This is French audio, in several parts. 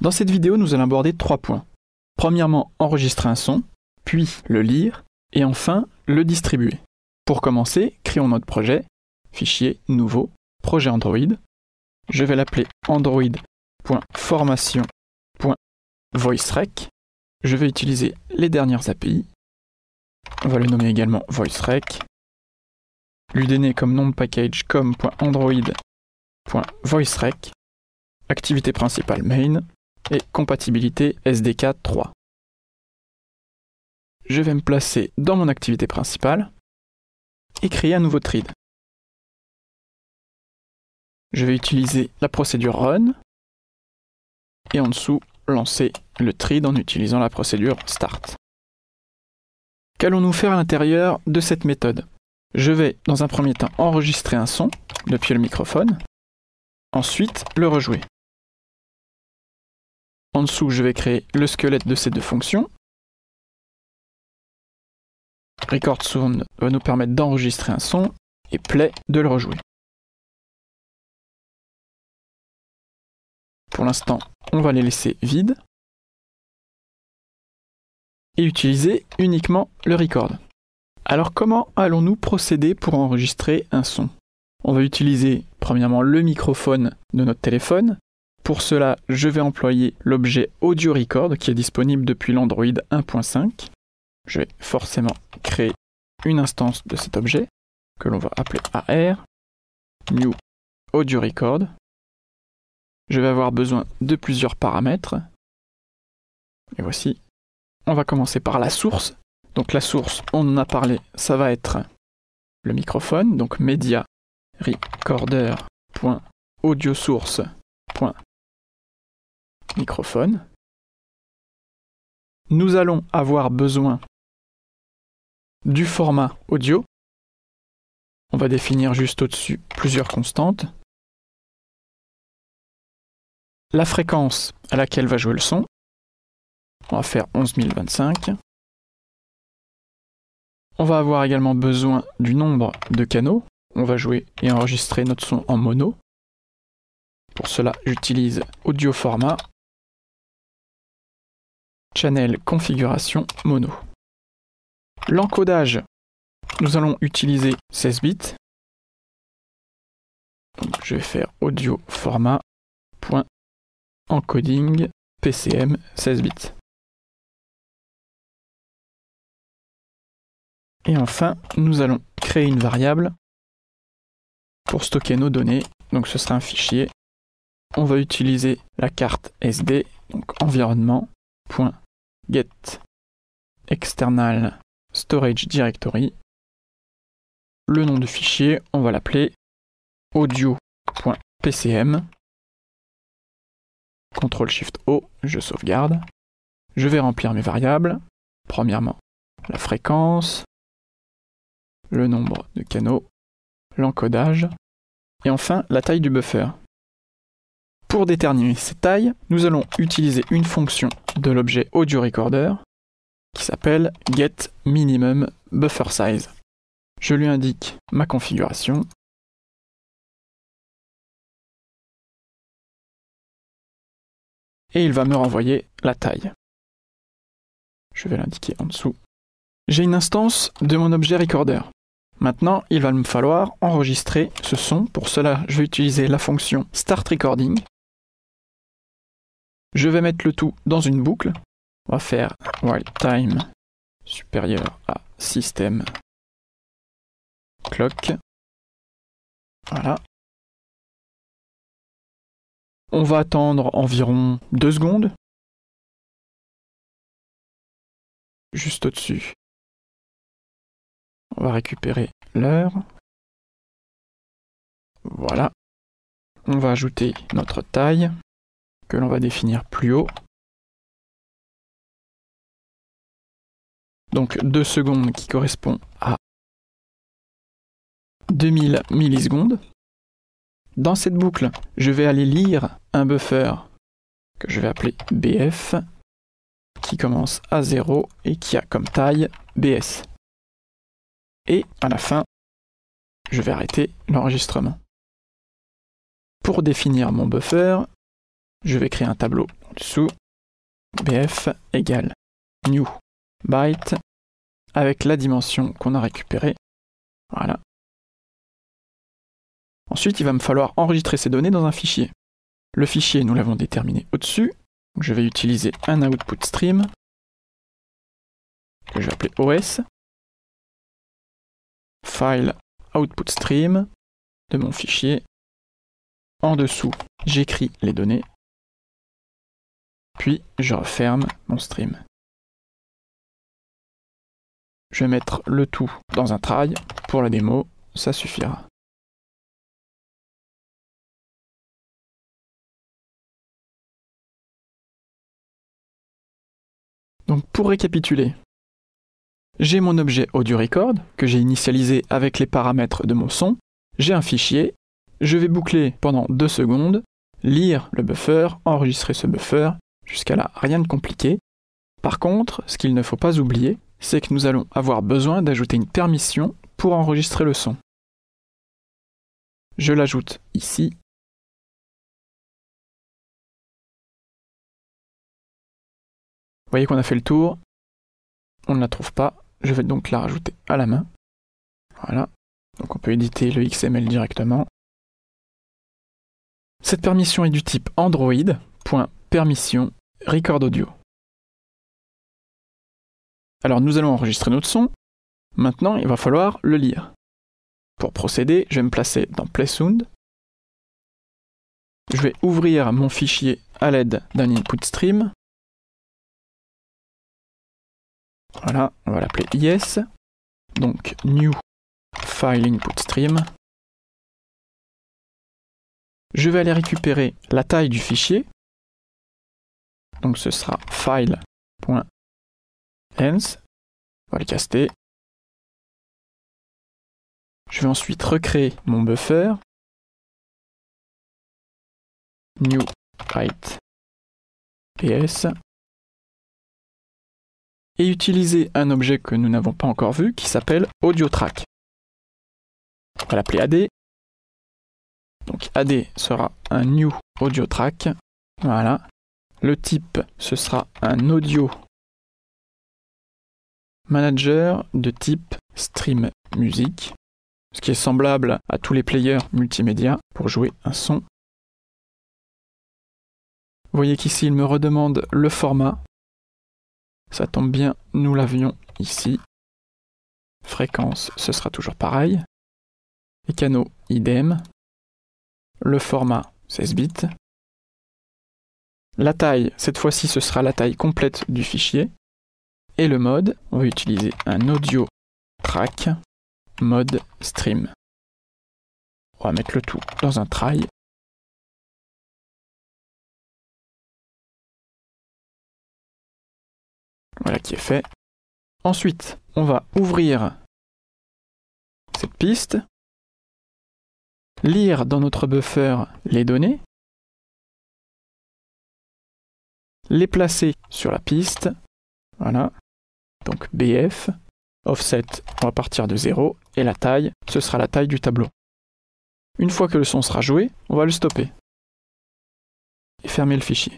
Dans cette vidéo, nous allons aborder trois points. Premièrement, enregistrer un son, puis le lire, et enfin, le distribuer. Pour commencer, créons notre projet, fichier, nouveau, projet Android. Je vais l'appeler android.formation.voicerec. Je vais utiliser les dernières API. On va le nommer également voicerec. Lui donner comme nom de package com.android.voicerec. Activité principale main et compatibilité SDK 3. Je vais me placer dans mon activité principale et créer un nouveau thread. Je vais utiliser la procédure run et en dessous lancer le thread en utilisant la procédure start. Qu'allons-nous faire à l'intérieur de cette méthode Je vais dans un premier temps enregistrer un son depuis le microphone, ensuite le rejouer. En dessous, je vais créer le squelette de ces deux fonctions. Record Sound va nous permettre d'enregistrer un son et Play de le rejouer. Pour l'instant, on va les laisser vides et utiliser uniquement le record. Alors comment allons-nous procéder pour enregistrer un son On va utiliser premièrement le microphone de notre téléphone pour cela, je vais employer l'objet Audio qui est disponible depuis l'Android 1.5. Je vais forcément créer une instance de cet objet que l'on va appeler AR, New Audio Je vais avoir besoin de plusieurs paramètres. Et voici. On va commencer par la source. Donc la source, on en a parlé, ça va être le microphone, donc media microphone. Nous allons avoir besoin du format audio. On va définir juste au-dessus plusieurs constantes. La fréquence à laquelle va jouer le son. On va faire 11025. On va avoir également besoin du nombre de canaux. On va jouer et enregistrer notre son en mono. Pour cela, j'utilise Audio Format channel configuration mono. L'encodage, nous allons utiliser 16 bits. je vais faire audio format PCM 16 bits. Et enfin, nous allons créer une variable pour stocker nos données. Donc ce sera un fichier. On va utiliser la carte SD, donc environnement. Point get external storage directory. Le nom de fichier, on va l'appeler audio.pcm. CTRL SHIFT O, je sauvegarde. Je vais remplir mes variables. Premièrement, la fréquence, le nombre de canaux, l'encodage et enfin la taille du buffer. Pour déterminer cette taille, nous allons utiliser une fonction de l'objet audio recorder qui s'appelle get minimum buffer size. Je lui indique ma configuration. Et il va me renvoyer la taille. Je vais l'indiquer en dessous. J'ai une instance de mon objet recorder. Maintenant, il va me falloir enregistrer ce son. Pour cela, je vais utiliser la fonction start recording je vais mettre le tout dans une boucle. On va faire while time supérieur à système clock. Voilà. On va attendre environ deux secondes. Juste au-dessus. On va récupérer l'heure. Voilà. On va ajouter notre taille que l'on va définir plus haut. Donc 2 secondes qui correspond à 2000 millisecondes. Dans cette boucle, je vais aller lire un buffer que je vais appeler BF, qui commence à 0 et qui a comme taille BS. Et à la fin, je vais arrêter l'enregistrement. Pour définir mon buffer, je vais créer un tableau en dessous. bf égale new byte avec la dimension qu'on a récupérée. Voilà. Ensuite, il va me falloir enregistrer ces données dans un fichier. Le fichier, nous l'avons déterminé au-dessus. Je vais utiliser un output stream que je vais appeler OS. File output stream de mon fichier. En dessous, j'écris les données. Puis je referme mon stream. Je vais mettre le tout dans un try pour la démo, ça suffira. Donc pour récapituler, j'ai mon objet audio record que j'ai initialisé avec les paramètres de mon son, j'ai un fichier, je vais boucler pendant deux secondes, lire le buffer, enregistrer ce buffer Jusqu'à là, rien de compliqué. Par contre, ce qu'il ne faut pas oublier, c'est que nous allons avoir besoin d'ajouter une permission pour enregistrer le son. Je l'ajoute ici. Vous voyez qu'on a fait le tour. On ne la trouve pas. Je vais donc la rajouter à la main. Voilà. Donc on peut éditer le XML directement. Cette permission est du type Android Permission, record audio. Alors nous allons enregistrer notre son. Maintenant, il va falloir le lire. Pour procéder, je vais me placer dans PlaySound. Je vais ouvrir mon fichier à l'aide d'un input stream. Voilà, on va l'appeler Yes. Donc new file input stream. Je vais aller récupérer la taille du fichier donc ce sera file.ends. On va le caster. Je vais ensuite recréer mon buffer. New write ps. Et utiliser un objet que nous n'avons pas encore vu qui s'appelle AudioTrack. On va l'appeler AD. Donc AD sera un new audio Voilà. Le type, ce sera un audio manager de type stream music, ce qui est semblable à tous les players multimédia pour jouer un son. Vous voyez qu'ici, il me redemande le format. Ça tombe bien, nous l'avions ici. Fréquence, ce sera toujours pareil. Et canaux, idem. Le format, 16 bits. La taille, cette fois-ci, ce sera la taille complète du fichier. Et le mode, on va utiliser un audio track mode stream. On va mettre le tout dans un trail. Voilà qui est fait. Ensuite, on va ouvrir cette piste, lire dans notre buffer les données, les placer sur la piste. Voilà. Donc BF, offset, on va partir de 0, et la taille, ce sera la taille du tableau. Une fois que le son sera joué, on va le stopper. Et fermer le fichier.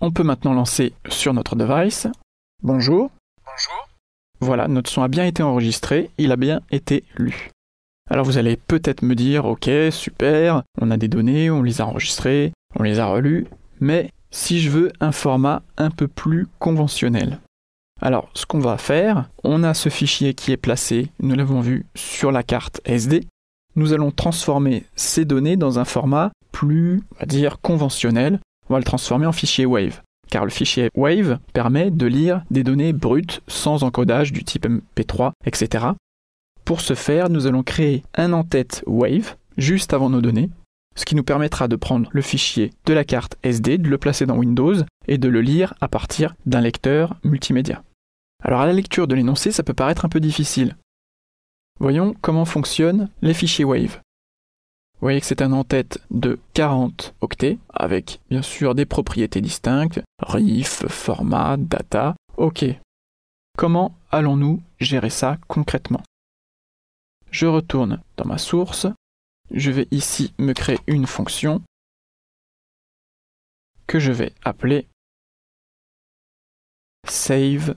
On peut maintenant lancer sur notre device. Bonjour. Bonjour. Voilà, notre son a bien été enregistré, il a bien été lu. Alors vous allez peut-être me dire, ok, super, on a des données, on les a enregistrées, on les a relues, mais si je veux un format un peu plus conventionnel. Alors ce qu'on va faire, on a ce fichier qui est placé, nous l'avons vu, sur la carte SD. Nous allons transformer ces données dans un format plus, on va dire, conventionnel. On va le transformer en fichier Wave car le fichier WAVE permet de lire des données brutes sans encodage du type MP3, etc. Pour ce faire, nous allons créer un entête tête Wave juste avant nos données, ce qui nous permettra de prendre le fichier de la carte SD, de le placer dans Windows et de le lire à partir d'un lecteur multimédia. Alors à la lecture de l'énoncé, ça peut paraître un peu difficile. Voyons comment fonctionnent les fichiers Wave. Vous voyez que c'est un entête tête de 40 octets, avec bien sûr des propriétés distinctes, RIF, format, data. Ok. Comment allons-nous gérer ça concrètement je retourne dans ma source. Je vais ici me créer une fonction que je vais appeler save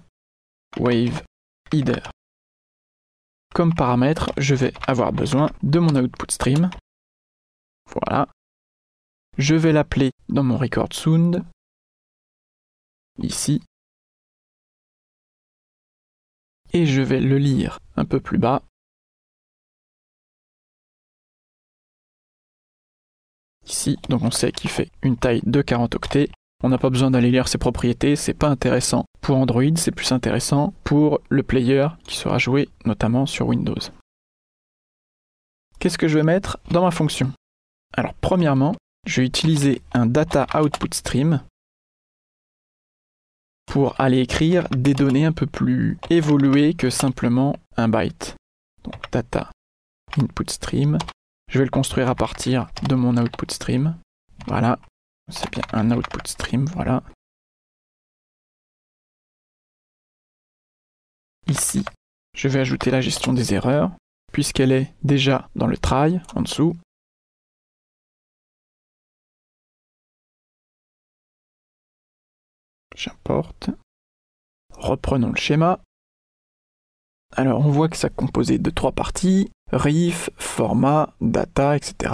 Comme paramètre, je vais avoir besoin de mon output stream. Voilà. Je vais l'appeler dans mon record sound. Ici. Et je vais le lire un peu plus bas. donc on sait qu'il fait une taille de 40 octets. On n'a pas besoin d'aller lire ses propriétés, c'est pas intéressant pour Android, c'est plus intéressant pour le player qui sera joué notamment sur Windows. Qu'est-ce que je vais mettre dans ma fonction Alors premièrement, je vais utiliser un data output stream pour aller écrire des données un peu plus évoluées que simplement un byte. Donc data input stream je vais le construire à partir de mon output stream. Voilà, c'est bien un output stream, voilà. Ici, je vais ajouter la gestion des erreurs, puisqu'elle est déjà dans le try, en dessous. J'importe. Reprenons le schéma. Alors on voit que ça composait de trois parties. RIF, format, data, etc.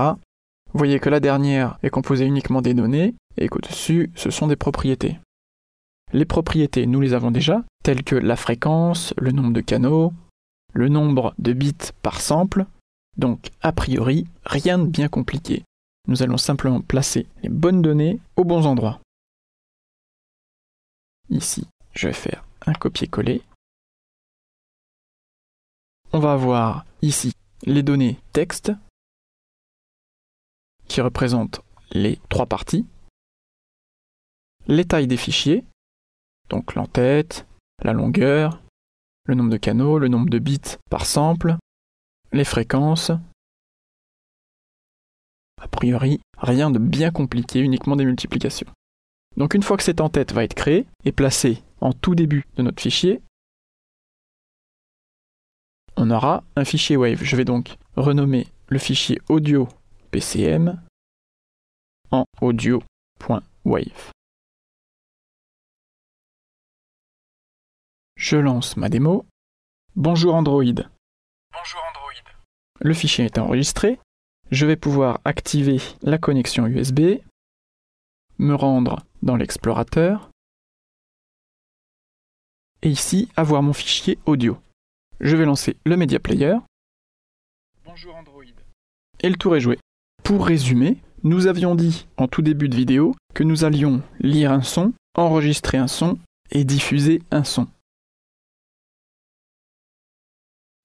Vous voyez que la dernière est composée uniquement des données et qu'au-dessus, ce sont des propriétés. Les propriétés, nous les avons déjà, telles que la fréquence, le nombre de canaux, le nombre de bits par sample, donc a priori, rien de bien compliqué. Nous allons simplement placer les bonnes données aux bons endroits. Ici, je vais faire un copier-coller. On va voir ici les données texte, qui représentent les trois parties, les tailles des fichiers, donc l'entête, la longueur, le nombre de canaux, le nombre de bits par sample, les fréquences. A priori, rien de bien compliqué, uniquement des multiplications. Donc une fois que cette entête va être créée et placée en tout début de notre fichier, on aura un fichier Wave. Je vais donc renommer le fichier audio PCM en audio.wave. Je lance ma démo. Bonjour Android. Bonjour Android. Le fichier est enregistré. Je vais pouvoir activer la connexion USB, me rendre dans l'explorateur et ici avoir mon fichier audio je vais lancer le Media Player. Bonjour Android. Et le tour est joué. Pour résumer, nous avions dit en tout début de vidéo que nous allions lire un son, enregistrer un son et diffuser un son.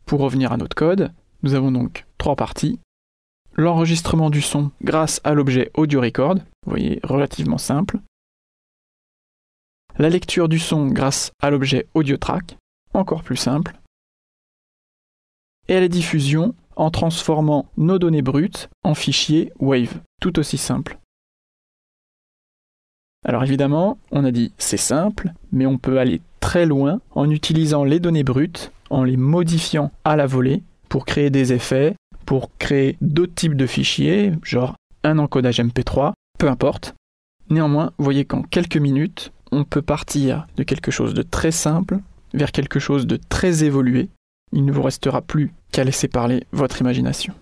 Pour revenir à notre code, nous avons donc trois parties. L'enregistrement du son grâce à l'objet audio record, vous voyez, relativement simple. La lecture du son grâce à l'objet audio track, encore plus simple et à la diffusion en transformant nos données brutes en fichiers Wave. Tout aussi simple. Alors évidemment, on a dit c'est simple, mais on peut aller très loin en utilisant les données brutes, en les modifiant à la volée pour créer des effets, pour créer d'autres types de fichiers, genre un encodage MP3, peu importe. Néanmoins, vous voyez qu'en quelques minutes, on peut partir de quelque chose de très simple vers quelque chose de très évolué il ne vous restera plus qu'à laisser parler votre imagination.